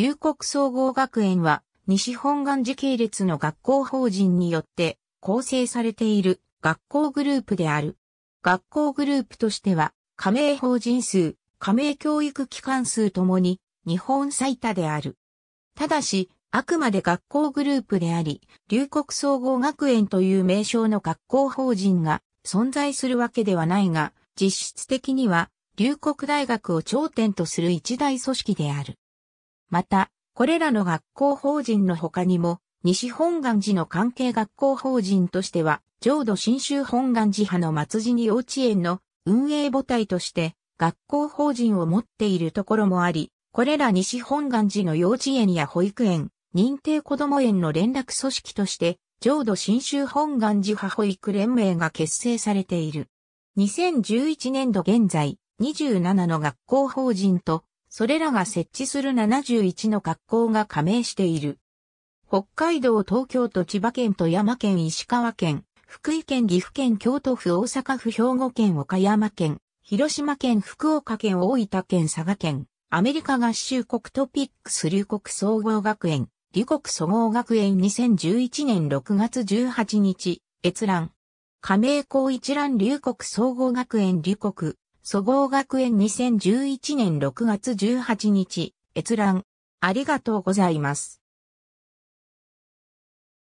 龍谷総合学園は、西本願寺系列の学校法人によって構成されている学校グループである。学校グループとしては、加盟法人数、加盟教育機関数ともに日本最多である。ただし、あくまで学校グループであり、龍谷総合学園という名称の学校法人が存在するわけではないが、実質的には、龍谷大学を頂点とする一大組織である。また、これらの学校法人の他にも、西本願寺の関係学校法人としては、浄土真宗本願寺派の松寺に幼稚園の運営母体として、学校法人を持っているところもあり、これら西本願寺の幼稚園や保育園、認定子ども園の連絡組織として、浄土真宗本願寺派保育連盟が結成されている。2011年度現在、27の学校法人とそれらが設置する71の学校が加盟している。北海道、東京都、千葉県、富山県、石川県、福井県、岐阜県、京都府、大阪府、兵庫県、岡山県、広島県、福岡県、大分県、佐賀県、アメリカ合衆国トピックス留国総合学園、留国総合学園2011年6月18日、閲覧。加盟校一覧留国総合学園留国祖母学園2011年6月18日、閲覧。ありがとうございます。